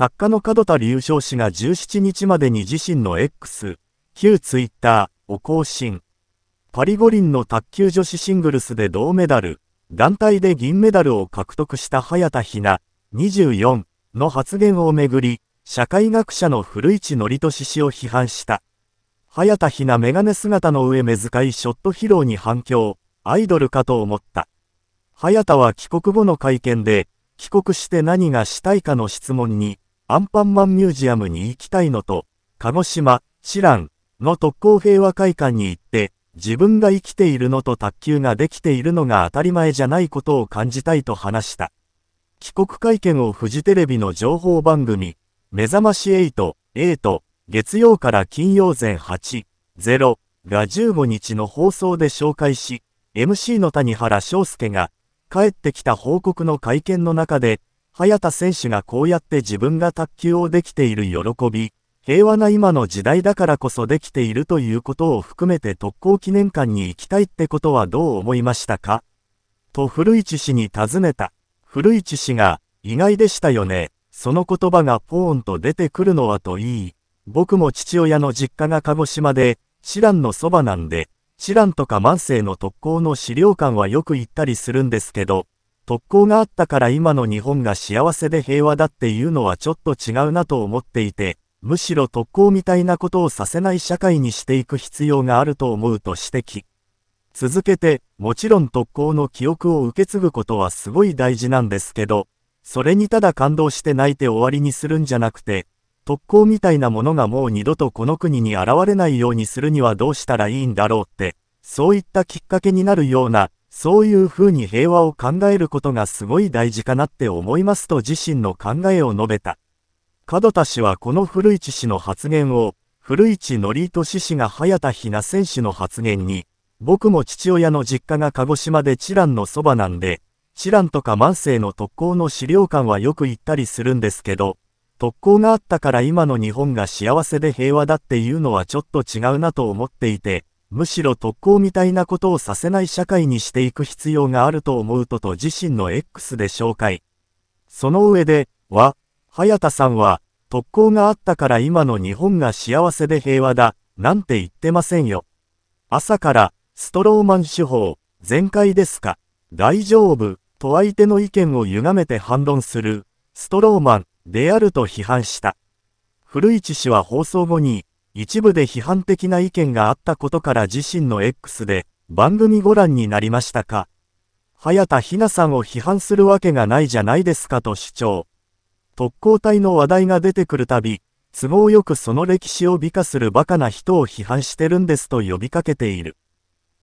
作家の門田隆章氏が17日までに自身の X、旧ツイッターを更新。パリ五輪の卓球女子シングルスで銅メダル、団体で銀メダルを獲得した早田ひな、24の発言をめぐり、社会学者の古市憲俊氏を批判した。早田ひなメガネ姿の上目遣いショット披露に反響、アイドルかと思った。早田は帰国後の会見で、帰国して何がしたいかの質問に、アンパンマンミュージアムに行きたいのと、鹿児島、知覧の特攻平和会館に行って、自分が生きているのと卓球ができているのが当たり前じゃないことを感じたいと話した。帰国会見をフジテレビの情報番組、目覚まし8、8、月曜から金曜前8、0が15日の放送で紹介し、MC の谷原章介が、帰ってきた報告の会見の中で、早田選手がこうやって自分が卓球をできている喜び、平和な今の時代だからこそできているということを含めて特攻記念館に行きたいってことはどう思いましたかと古市氏に尋ねた。古市氏が、意外でしたよね。その言葉がポーンと出てくるのはといい。僕も父親の実家が鹿児島で、知覧のそばなんで、知覧とか万世の特攻の資料館はよく行ったりするんですけど、特攻があったから今の日本が幸せで平和だっていうのはちょっと違うなと思っていて、むしろ特攻みたいなことをさせない社会にしていく必要があると思うと指摘。続けて、もちろん特攻の記憶を受け継ぐことはすごい大事なんですけど、それにただ感動して泣いて終わりにするんじゃなくて、特攻みたいなものがもう二度とこの国に現れないようにするにはどうしたらいいんだろうって、そういったきっかけになるような、そういうふうに平和を考えることがすごい大事かなって思いますと自身の考えを述べた。門田氏はこの古市氏の発言を、古市則人氏が早田ひな選手の発言に、僕も父親の実家が鹿児島で知覧のそばなんで、知覧とか万世の特攻の資料館はよく行ったりするんですけど、特攻があったから今の日本が幸せで平和だっていうのはちょっと違うなと思っていて、むしろ特攻みたいなことをさせない社会にしていく必要があると思うとと自身の X で紹介。その上で、は、早田さんは、特攻があったから今の日本が幸せで平和だ、なんて言ってませんよ。朝から、ストローマン手法、全開ですか、大丈夫、と相手の意見を歪めて反論する、ストローマン、であると批判した。古市氏は放送後に、一部で批判的な意見があったことから自身の X で、番組ご覧になりましたか早田ひなさんを批判するわけがないじゃないですかと主張。特攻隊の話題が出てくるたび、都合よくその歴史を美化するバカな人を批判してるんですと呼びかけている。